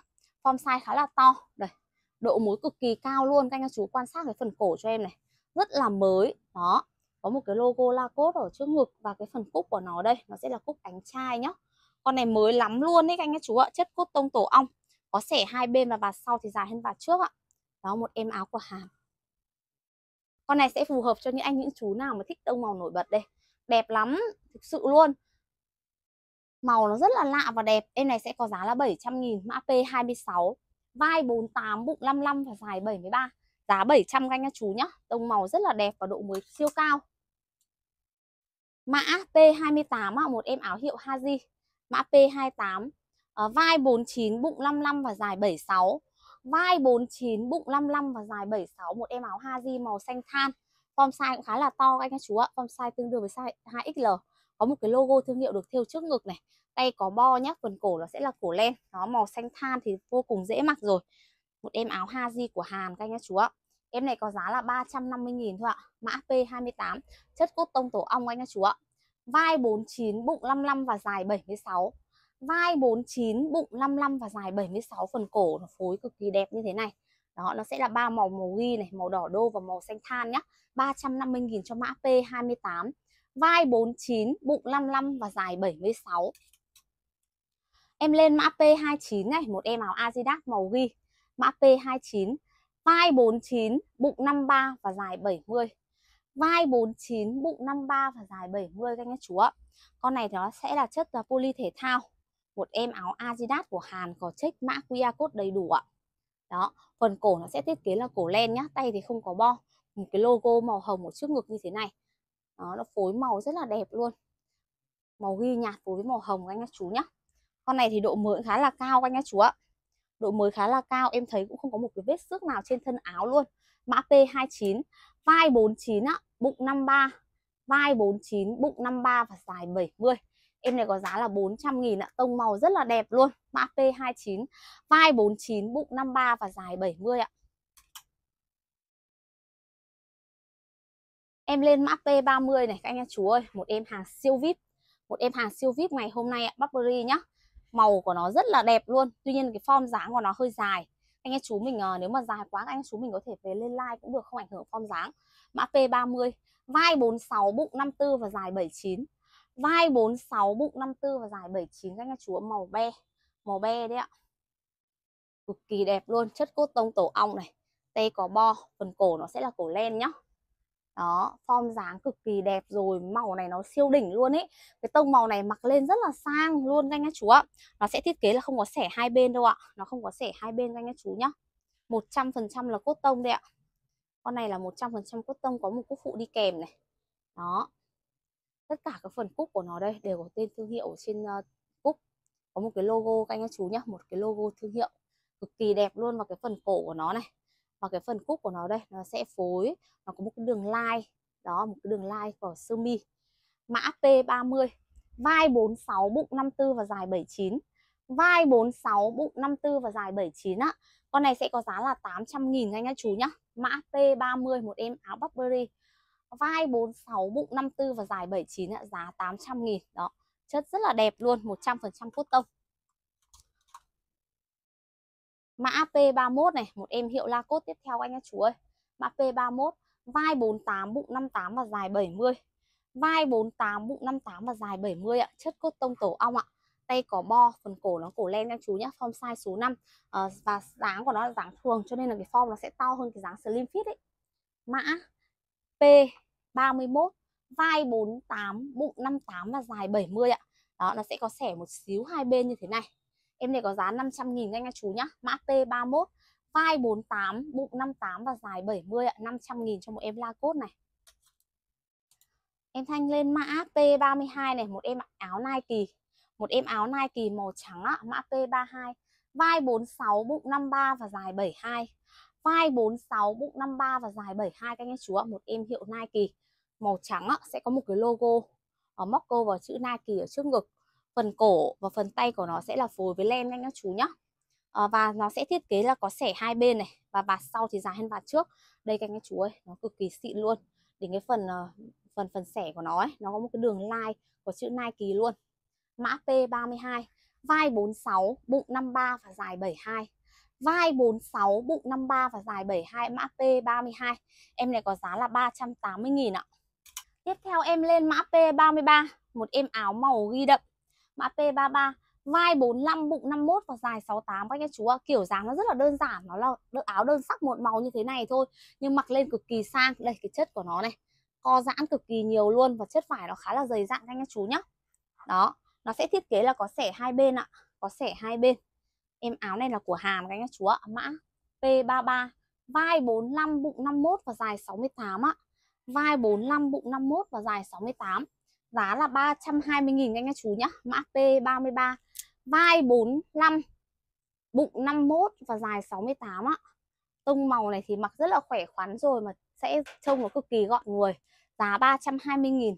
Form size khá là to Đây độ muối cực kỳ cao luôn các anh chú quan sát cái phần cổ cho em này rất là mới đó có một cái logo Lacoste ở trước ngực và cái phần cúc của nó đây nó sẽ là cúc cánh trai nhá con này mới lắm luôn đấy các anh các chú ạ chất cốt tông tổ ong có xẻ hai bên và vạt sau thì dài hơn vạt trước ạ đó một em áo của hàm con này sẽ phù hợp cho những anh những chú nào mà thích tông màu nổi bật đây đẹp lắm thực sự luôn màu nó rất là lạ và đẹp em này sẽ có giá là 700 nghìn mã P26 vai 48 bụng 55 và dài 73 giá 700 các anh các chú nhá tông màu rất là đẹp và độ mới siêu cao mã P28 một em áo hiệu Haji mã P28 à, ờ, vai 49 bụng 55 và dài 76 vai 49 bụng 55 và dài 76 một em áo Haji màu xanh than form size cũng khá là to các anh các chú ạ form size tương đương với size 2XL có một cái logo thương hiệu được thêu trước ngực này tay có bo nhá phần cổ nó sẽ là cổ len nó màu xanh than thì vô cùng dễ mặc rồi một em áo haji của Hàn các anh các chú ạ em này có giá là 350.000 thôi ạ mã P28 chất cốt tông tổ ong anh các chú ạ vai 49 bụng 55 và dài 76 vai 49 bụng 55 và dài 76 phần cổ nó phối cực kỳ đẹp như thế này đó nó sẽ là ba màu màu ghi này màu đỏ đô và màu xanh than nhá 350.000 cho mã P28 vai 49, bụng 55 và dài 76. Em lên mã P29 này, một em áo Adidas màu ghi. Mã P29, vai 49, bụng 53 và dài 70. Vai 49, bụng 53 và dài 70 các anh chú ạ. Con này thì nó sẽ là chất là poly thể thao. Một em áo Adidas của Hàn có check mã QR code đầy đủ ạ. Đó, phần cổ nó sẽ thiết kế là cổ len nhá, tay thì không có bo. Một cái logo màu hồng ở trước ngực như thế này đó nó phối màu rất là đẹp luôn màu ghi nhạt phối với màu hồng anh các chú nhá con này thì độ mới khá là cao anh các chú ạ độ mới khá là cao em thấy cũng không có một cái vết xước nào trên thân áo luôn mã P29 vai 49 á bụng 53 vai 49 bụng 53 và dài 70 em này có giá là 400 nghìn ạ tông màu rất là đẹp luôn mã P29 vai 49 bụng 53 và dài 70 ạ Em lên mã P30 này các anh em chú ơi, một em hàng siêu VIP. Một em hàng siêu VIP ngày hôm nay ạ, Burberry nhá. Màu của nó rất là đẹp luôn. Tuy nhiên cái form dáng của nó hơi dài. Anh em chú mình ờ, nếu mà dài quá anh em chú mình có thể về lên like cũng được không ảnh hưởng form dáng. Mã P30, vai 46, bụng 54 và dài 79. Vai 46, bụng 54 và dài 79 các anh em chú màu be. Màu be đấy ạ. Cực kỳ đẹp luôn, chất cốt tông tổ ong này. tay có bo, phần cổ nó sẽ là cổ len nhá đó form dáng cực kỳ đẹp rồi màu này nó siêu đỉnh luôn ấy cái tông màu này mặc lên rất là sang luôn các anh các chú ạ nó sẽ thiết kế là không có xẻ hai bên đâu ạ nó không có xẻ hai bên các anh các chú nhá 100% là cốt tông đấy ạ con này là 100% cốt tông có một cúc phụ đi kèm này đó tất cả các phần cúc của nó đây đều có tên thương hiệu trên uh, cúc có một cái logo các anh các chú nhá một cái logo thương hiệu cực kỳ đẹp luôn và cái phần cổ của nó này và cái phần cúc của nó đây nó sẽ phối nó có một cái đường line đó một cái đường line của sơ mi mã P30 vai 46 bụng 54 và dài 79 vai 46 bụng 54 và dài 79 á con này sẽ có giá là 800 nghìn anh các chú nhá mã P30 một em áo Burberry vai 46 bụng 54 và dài 79 ạ giá 800 nghìn đó chất rất là đẹp luôn 100% cốt tông Mã P31 này, một em hiệu La tiếp theo anh các chú ơi. Mã P31, vai 48, bụng 58 và dài 70. Vai 48, bụng 58 và dài 70 ạ, chất cốt tông tổ ong ạ. Tay có bo, phần cổ nó cổ len các chú nhá, form size số 5. À, ờ, và dáng của nó là dáng thường cho nên là cái form nó sẽ to hơn cái dáng slim fit ấy. Mã P31, vai 48, bụng 58 và dài 70 ạ. Đó, nó sẽ có xẻ một xíu hai bên như thế này. Em này có giá 500 nghìn anh các chú nhá. Mã P31, vai 48, bụng 58 và dài 70 ạ, 500 nghìn cho một em la cốt này. Em thanh lên mã P32 này, một em áo Nike, một em áo Nike màu trắng ạ, mã P32, vai 46, bụng 53 và dài 72. Vai 46, bụng 53 và dài 72 các anh chú ạ, một em hiệu Nike màu trắng ạ, sẽ có một cái logo ở móc câu vào chữ Nike ở trước ngực phần cổ và phần tay của nó sẽ là phối với len anh các chú nhá à, và nó sẽ thiết kế là có sẻ hai bên này và bạt sau thì dài hơn bạt trước đây các anh chú ơi nó cực kỳ xịn luôn đến cái phần ờ, phần phần sẻ của nó ấy, nó có một cái đường line của chữ Nike luôn mã P32 vai 46 bụng 53 và dài 72 vai 46 bụng 53 và dài 72 mã P32 em này có giá là 380.000 ạ tiếp theo em lên mã P33 một em áo màu ghi đậm mã P33 vai 45 bụng 51 và dài 68 các anh chú ạ. Kiểu dáng nó rất là đơn giản, nó là áo đơn sắc một màu như thế này thôi nhưng mặc lên cực kỳ sang. Đây cái chất của nó này. Co giãn cực kỳ nhiều luôn và chất vải nó khá là dày dặn các anh chú nhá. Đó, nó sẽ thiết kế là có xẻ hai bên ạ, có xẻ hai bên. Em áo này là của Hàn các anh chú ạ, mã P33, vai 45 bụng 51 và dài 68 ạ. Vai 45 bụng 51 và dài 68 giá là 320.000 anh các chú nhá mã P33 vai 45 bụng 51 và dài 68 ạ tông màu này thì mặc rất là khỏe khoắn rồi mà sẽ trông nó cực kỳ gọn người giá 320.000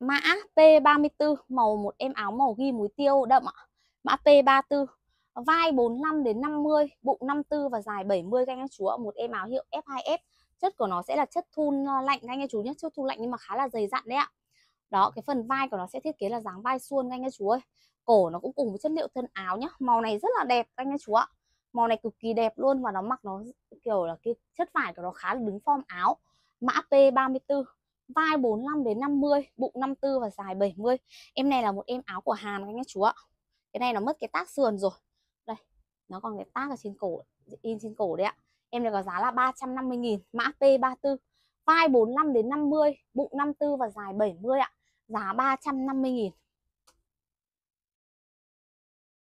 mã P34 màu một em áo màu ghi muối tiêu đậm ạ mã P34 vai 45 đến 50 bụng 54 và dài 70 các anh các chú ạ một em áo hiệu F2F chất của nó sẽ là chất thun ờ, lạnh các anh em chú nhé chất thun lạnh nhưng mà khá là dày dặn đấy ạ đó cái phần vai của nó sẽ thiết kế là dáng vai suôn các anh em chú ơi cổ nó cũng cùng với chất liệu thân áo nhá màu này rất là đẹp các anh em chú ạ màu này cực kỳ đẹp luôn và nó mặc nó kiểu là cái chất vải của nó khá là đứng form áo mã P34 vai 45 đến 50 bụng 54 và dài 70 em này là một em áo của Hàn các anh em chú ạ cái này nó mất cái tác sườn rồi đây nó còn cái tác ở trên cổ in trên cổ đấy ạ Em này có giá là 350 nghìn mã P34. Vai 45 đến 50, bụng 54 và dài 70 ạ. Giá 350 nghìn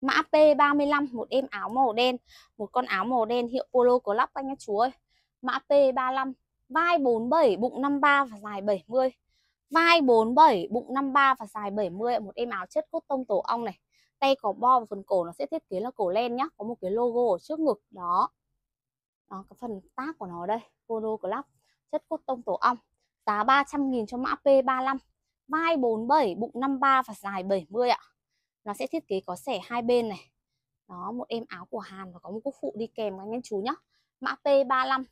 Mã P35 một em áo màu đen, một con áo màu đen hiệu Polo Club anh nhé chú ơi. Mã P35 vai 47, bụng 53 và dài 70. Vai 47, bụng 53 và dài 70 một em áo chất cốt tông tổ ong này. Tay có bo và phần cổ nó sẽ thiết kế là cổ len nhá, có một cái logo ở trước ngực đó đó, cái phần tác của nó đây Poro Clock chất cốt tông tổ ong giá 300.000 cho mã P35 vai 47 bụng 53 và dài 70 ạ nó sẽ thiết kế có sẻ hai bên này đó một em áo của Hàn và có một cúc phụ đi kèm các anh chú nhá mã P35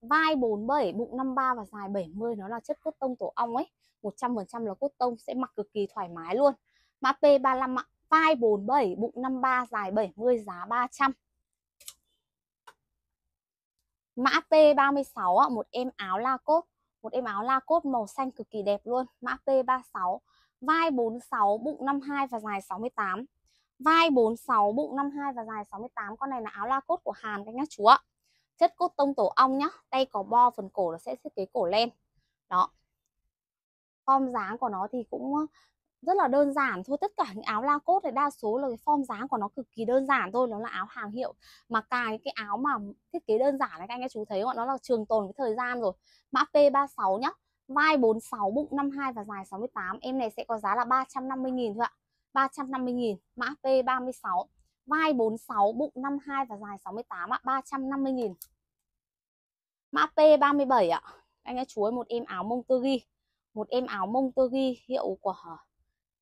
vai 47 bụng 53 và dài 70 nó là chất cốt tông tổ ong ấy 100% là cốt tông sẽ mặc cực kỳ thoải mái luôn mã P35 ạ vai 47 bụng 53 dài 70 giá 300 mã P36 ạ, một em áo la cốt, một em áo la cốt màu xanh cực kỳ đẹp luôn, mã P36, vai 46, bụng 52 và dài 68. Vai 46, bụng 52 và dài 68, con này là áo la cốt của Hàn các nhá chú ạ. Chất cốt tông tổ ong nhá, tay có bo phần cổ là sẽ thiết kế cổ len. Đó. Form dáng của nó thì cũng rất là đơn giản thôi tất cả những áo la cốt này đa số là cái form dáng của nó cực kỳ đơn giản thôi nó là áo hàng hiệu mà cài cái áo mà thiết kế đơn giản này các anh các chú thấy bọn nó là trường tồn với thời gian rồi mã P36 nhá vai 46 bụng 52 và dài 68 em này sẽ có giá là 350.000 thôi ạ 350.000 mã P36 vai 46 bụng 52 và dài 68 ạ 350.000 mã P37 ạ anh các chú ơi một em áo mông tơ ghi một em áo mông tơ ghi hiệu của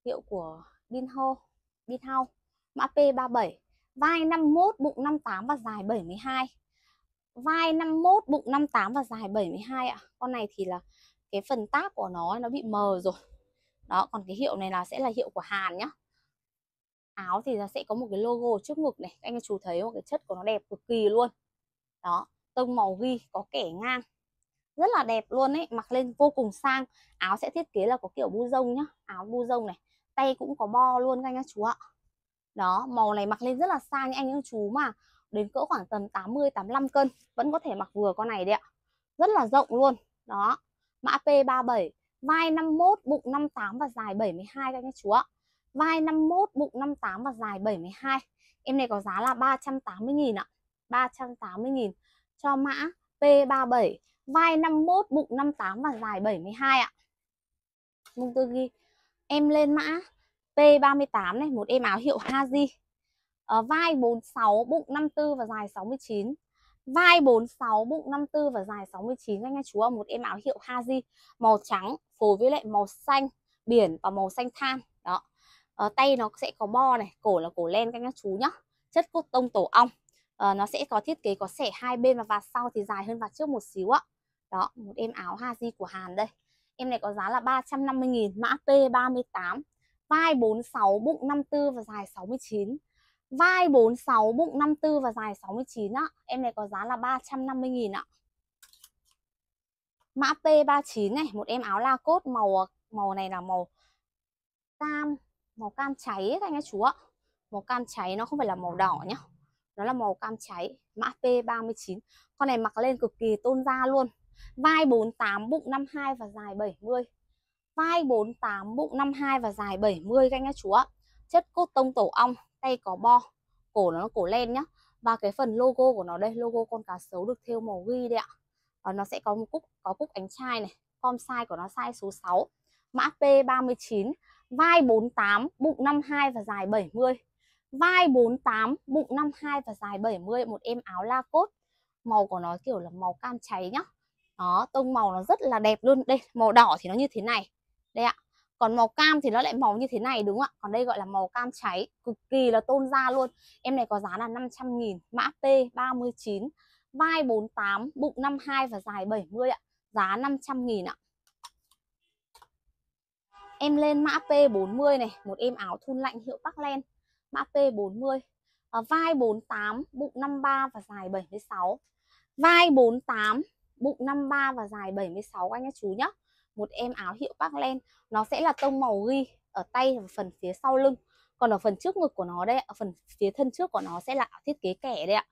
hiệu của Binho Binhao mã P37 vai 51 bụng 58 và dài 72 vai 51 bụng 58 và dài 72 ạ con này thì là cái phần tác của nó nó bị mờ rồi đó còn cái hiệu này là sẽ là hiệu của Hàn nhá áo thì là sẽ có một cái logo trước ngực này anh chú thấy không cái chất của nó đẹp cực kỳ luôn đó tông màu ghi có kẻ ngang rất là đẹp luôn ấy mặc lên vô cùng sang áo sẽ thiết kế là có kiểu bu rông nhá áo bu rông này tay cũng có bo luôn các anh các chú ạ đó màu này mặc lên rất là sang anh các chú mà đến cỡ khoảng tầm 80 85 cân vẫn có thể mặc vừa con này đấy ạ rất là rộng luôn đó mã P37 vai 51 bụng 58 và dài 72 các anh các chú ạ vai 51 bụng 58 và dài 72 em này có giá là 380.000 ạ 380.000 cho mã P37 vai 51 bụng 58 và dài 72 ạ Mông tôi ghi em lên mã P38 này một em áo hiệu Haji à, vai 46 bụng 54 và dài 69 vai 46 bụng 54 và dài 69 anh chú ạ một em áo hiệu Haji màu trắng phối với lại màu xanh biển và màu xanh than đó à, tay nó sẽ có bo này cổ là cổ len các anh chú nhá chất cốt tông tổ ong à, nó sẽ có thiết kế có sẻ hai bên và vạt sau thì dài hơn vạt trước một xíu ạ đó một em áo Haji của Hàn đây Em này có giá là 350.000 mã P38 Vai 46, bụng 54 và dài 69 Vai 46, bụng 54 và dài 69 á Em này có giá là 350.000 ạ Mã P39 này, một em áo la cốt màu à, màu này là màu cam Màu cam cháy ấy, các anh các chú ạ Màu cam cháy nó không phải là màu đỏ nhá Nó là màu cam cháy Mã P39 Con này mặc lên cực kỳ tôn da luôn Vai 48 bụng 52 và dài 70 Vai 48 bụng 52 và dài 70 các anh các chú ạ Chất cốt tông tổ ong Tay có bo Cổ nó cổ len nhá Và cái phần logo của nó đây Logo con cá sấu được thêu màu ghi đấy ạ và Nó sẽ có một cúc có cúc ánh chai này Com size của nó size số 6 Mã P39 Vai 48 bụng 52 và dài 70 Vai 48 bụng 52 và dài 70 Một em áo la cốt Màu của nó kiểu là màu cam cháy nhá đó tông màu nó rất là đẹp luôn đây màu đỏ thì nó như thế này đây ạ còn màu cam thì nó lại màu như thế này đúng không ạ còn đây gọi là màu cam cháy cực kỳ là tôn da luôn em này có giá là 500 nghìn mã P39 vai 48 bụng 52 và dài 70 ạ giá 500 nghìn ạ em lên mã P40 này một em áo thun lạnh hiệu Park Len mã P40 à, vai 48 bụng 53 và dài 76 vai 48 bụng 53 và dài 76 anh các chú nhá một em áo hiệu Parkland nó sẽ là tông màu ghi ở tay và phần phía sau lưng còn ở phần trước ngực của nó đây ạ phần phía thân trước của nó sẽ là thiết kế kẻ đây ạ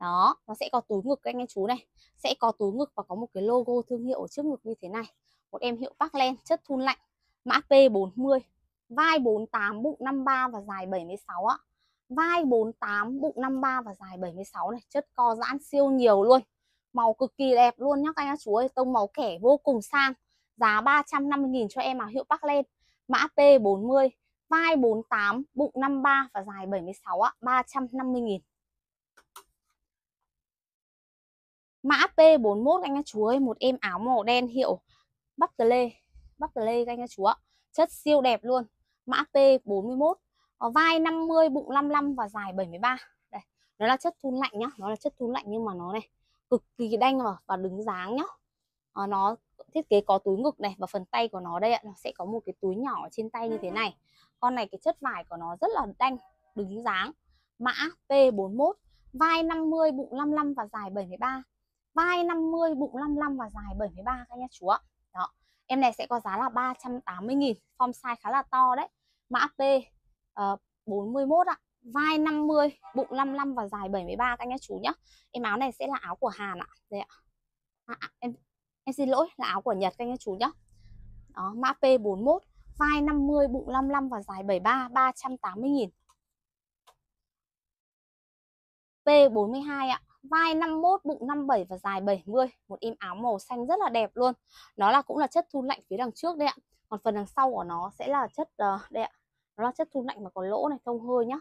đó nó sẽ có túi ngực anh em chú này sẽ có túi ngực và có một cái logo thương hiệu ở trước ngực như thế này một em hiệu Parkland chất thun lạnh mã P40 vai 48 bụng 53 và dài 76 ạ vai 48 bụng 53 và dài 76 này chất co giãn siêu nhiều luôn Màu cực kỳ đẹp luôn nhá các anh chú ơi, tông màu kẻ vô cùng sang. Giá 350 000 cho em áo hiệu Bắc lên. Mã P40, vai 48, bụng 53 và dài 76 ạ, 350 000 Mã P41 anh chú ơi, một em áo màu đen hiệu bắp tờ lê, bắp tờ lê anh chú ạ. Chất siêu đẹp luôn. Mã P41, ờ, vai 50, bụng 55 và dài 73. Đây, nó là chất thun lạnh nhá, nó là chất thun lạnh nhưng mà nó này cực kỳ đanh và, và đứng dáng nhá à, nó thiết kế có túi ngực này và phần tay của nó đây ạ nó sẽ có một cái túi nhỏ trên tay như thế này con này cái chất vải của nó rất là đanh đứng dáng mã P41 vai 50 bụng 55 và dài 73 vai 50 bụng 55 và dài 73 các nhá chú ạ đó em này sẽ có giá là 380.000 form size khá là to đấy mã P uh, ờ, 41 ạ vai 50 bụng 55 và dài 73 các anh các chú nhá em áo này sẽ là áo của Hàn ạ đây ạ à, à em em xin lỗi là áo của Nhật các anh các chú nhá đó mã P41 vai 50 bụng 55 và dài 73 380 000 P42 ạ vai 51 bụng 57 và dài 70 một im áo màu xanh rất là đẹp luôn nó là cũng là chất thu lạnh phía đằng trước đấy ạ còn phần đằng sau của nó sẽ là chất ờ, đây ạ nó là chất thu lạnh mà có lỗ này thông hơi nhá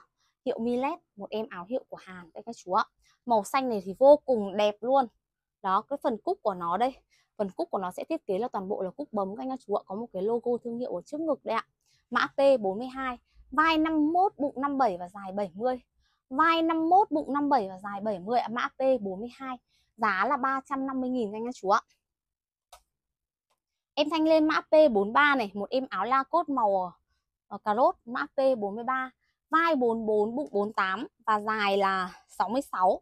hiệu Millet một em áo hiệu của Hàn các chú ạ màu xanh này thì vô cùng đẹp luôn đó cái phần cúc của nó đây phần cúc của nó sẽ thiết kế là toàn bộ là cúc bấm các anh chú ạ có một cái logo thương hiệu ở trước ngực đây ạ mã P42 vai 51 bụng 57 và dài 70 vai 51 bụng 57 và dài 70 ạ mã P42 giá là 350.000 các anh chú ạ em thanh lên mã P43 này một em áo la cốt màu uh, cà rốt mã P43 vai 44 bụng 48 và dài là 66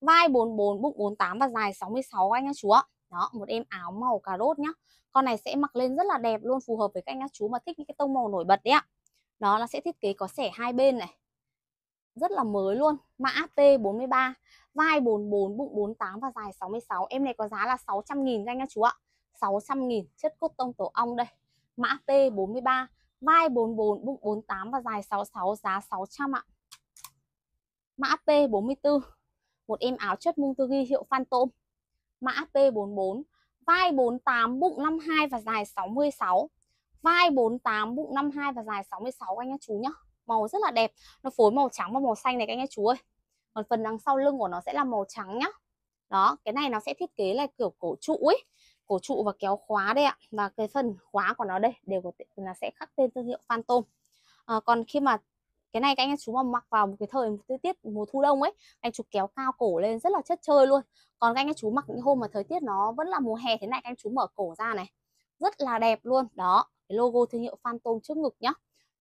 vai 44 bụng 48 và dài 66 các anh các chú ạ đó một em áo màu cà rốt nhá con này sẽ mặc lên rất là đẹp luôn phù hợp với các anh các chú mà thích những cái tông màu nổi bật đấy ạ đó là sẽ thiết kế có sẻ hai bên này rất là mới luôn mã T43 vai 44 bụng 48 và dài 66 em này có giá là 600 nghìn anh các chú ạ 600 nghìn chất cốt tông tổ ong đây mã T43 vai 44 bụng 48 và dài 66 giá 600 ạ mã P44 một em áo chất mung tư ghi hiệu phan tôm mã P44 vai 48 bụng 52 và dài 66 vai 48 bụng 52 và dài 66 anh các chú nhá màu rất là đẹp nó phối màu trắng và màu xanh này các anh các chú ơi còn phần đằng sau lưng của nó sẽ là màu trắng nhá đó cái này nó sẽ thiết kế là kiểu cổ trụ ấy cổ trụ và kéo khóa đây ạ và cái phần khóa của nó đây đều có là sẽ khắc tên thương hiệu Phantom à, còn khi mà cái này các anh chú mà mặc vào một cái thời một thời tiết mùa thu đông ấy anh chú kéo cao cổ lên rất là chất chơi luôn còn các anh chú mặc những hôm mà thời tiết nó vẫn là mùa hè thế này các anh chú mở cổ ra này rất là đẹp luôn đó cái logo thương hiệu Phantom trước ngực nhá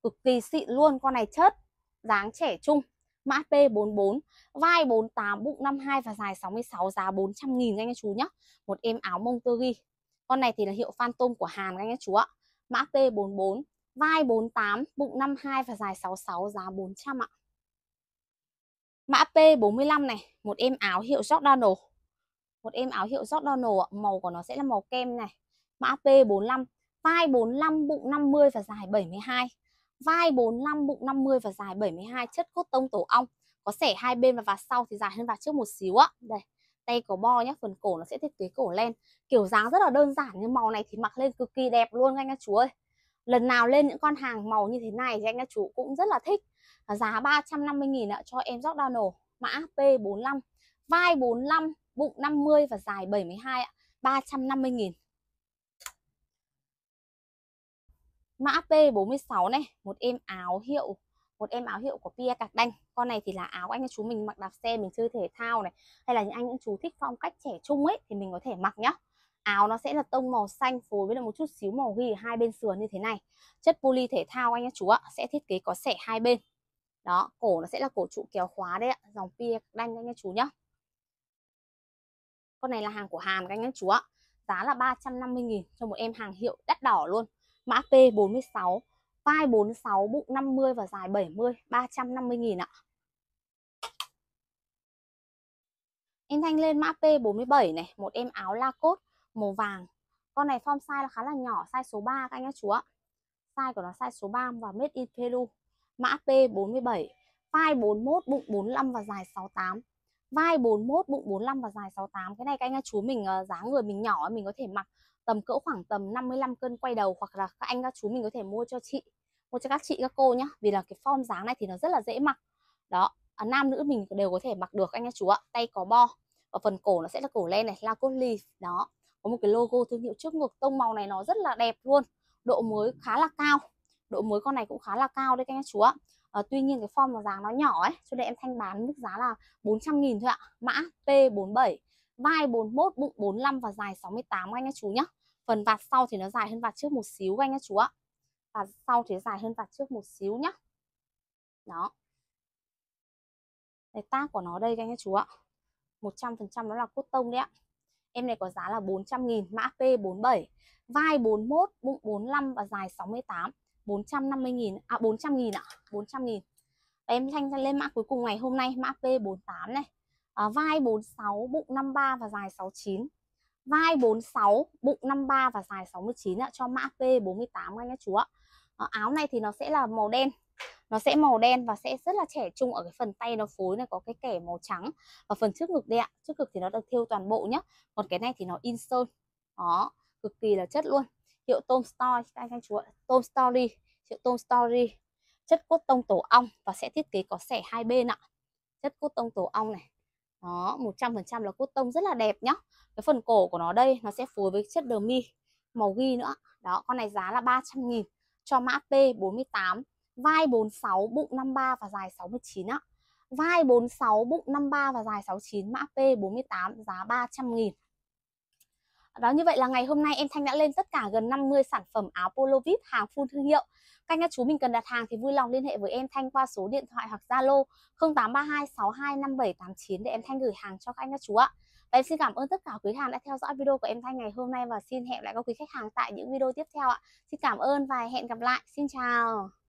cực kỳ xịn luôn con này chất dáng trẻ trung mã P44, vai 48, bụng 52 và dài 66 giá 400 nghìn anh chú nhá. Một em áo mông tơ ghi. Con này thì là hiệu Phantom của Hàn anh chú ạ. Mã P44, vai 48, bụng 52 và dài 66 giá 400 ạ. Mã P45 này, một em áo hiệu Giordano. Một em áo hiệu Giordano ạ, màu của nó sẽ là màu kem này. Mã P45, vai 45, bụng 50 và dài 72 vai 45, bụng 50 và dài 72 chất cốt tông tổ ong. Có sẻ hai bên và vạt sau thì dài hơn vạt trước một xíu á. Đây, tay có bo nhé phần cổ nó sẽ thiết kế cổ len. Kiểu dáng rất là đơn giản nhưng màu này thì mặc lên cực kỳ đẹp luôn anh các chú ơi. Lần nào lên những con hàng màu như thế này thì anh các chú cũng rất là thích. Giá 350 000 ạ cho em Jordan mã P45, vai 45, bụng 50 và dài 72 ạ, 350 000 mã P46 này một em áo hiệu một em áo hiệu của Pia Cạc Đanh con này thì là áo anh chú mình mặc đạp xe mình chơi thể thao này hay là những anh những chú thích phong cách trẻ trung ấy thì mình có thể mặc nhá áo nó sẽ là tông màu xanh phối với là một chút xíu màu ghi ở hai bên sườn như thế này chất poly thể thao anh chú ạ sẽ thiết kế có xẻ hai bên đó cổ nó sẽ là cổ trụ kéo khóa đấy ạ dòng Pia Cạc Đanh anh chú nhá con này là hàng của Hàn các anh chú ạ giá là 350.000 cho một em hàng hiệu đắt đỏ luôn mã P46 vai 46 bụng 50 và dài 70 350 nghìn ạ em Thanh lên mã P47 này một em áo la cốt màu vàng con này form size là khá là nhỏ size số 3 các anh em chú ạ size của nó size số 3 và made in Peru mã P47 vai 41 bụng 45 và dài 68 vai 41 bụng 45 và dài 68 cái này các anh em chú mình dáng ờ, người mình nhỏ mình có thể mặc tầm cỡ khoảng tầm 55 cân quay đầu hoặc là các anh các chú mình có thể mua cho chị mua cho các chị các cô nhá vì là cái form dáng này thì nó rất là dễ mặc đó à, nam nữ mình đều có thể mặc được anh các chú ạ tay có bo và phần cổ nó sẽ là cổ len này là cốt leaf đó có một cái logo thương hiệu trước ngực tông màu này nó rất là đẹp luôn độ mới khá là cao độ mới con này cũng khá là cao đấy các anh chú ạ à, tuy nhiên cái form và dáng nó nhỏ ấy cho nên em thanh bán mức giá là 400 nghìn thôi ạ mã P47 vai 41 bụng 45 và dài 68 các anh các chú nhá phần vạt sau thì nó dài hơn vạt trước một xíu anh các chú ạ vạt sau thì dài hơn vạt trước một xíu nhá đó đây tác của nó đây anh các chú ạ 100% nó là cốt tông đấy ạ em này có giá là 400 nghìn mã P47 vai 41 bụng 45 và dài 68 450 nghìn à 400 nghìn ạ à, 400 nghìn em thanh lên mã cuối cùng ngày hôm nay mã P48 này à, vai 46 bụng 53 và dài 69 vai 46 bụng 53 và dài 69 ạ, cho mã P48 anh nhá chú ạ à, áo này thì nó sẽ là màu đen nó sẽ màu đen và sẽ rất là trẻ trung ở cái phần tay nó phối này có cái kẻ màu trắng và phần trước ngực đây ạ trước ngực thì nó được thêu toàn bộ nhá còn cái này thì nó in sơn đó cực kỳ là chất luôn hiệu Tom Story anh anh chú ạ Tom Story hiệu Tom Story chất cốt tông tổ ong và sẽ thiết kế có sẻ hai bên ạ chất cốt tông tổ ong này đó, 100% là cốt tông rất là đẹp nhá. Cái phần cổ của nó đây nó sẽ phối với chất đờ mi màu ghi nữa. Đó, con này giá là 300 nghìn cho mã P48, vai 46, bụng 53 và dài 69 ạ. Vai 46, bụng 53 và dài 69, mã P48 giá 300 nghìn Đó như vậy là ngày hôm nay em Thanh đã lên tất cả gần 50 sản phẩm áo polo vip hàng full thương hiệu. Các nhà chú mình cần đặt hàng thì vui lòng liên hệ với em Thanh qua số điện thoại hoặc Zalo 0832 625789 để em Thanh gửi hàng cho các anh chú ạ. Và em xin cảm ơn tất cả quý hàng đã theo dõi video của em Thanh ngày hôm nay và xin hẹn lại các quý khách hàng tại những video tiếp theo ạ. Xin cảm ơn và hẹn gặp lại. Xin chào.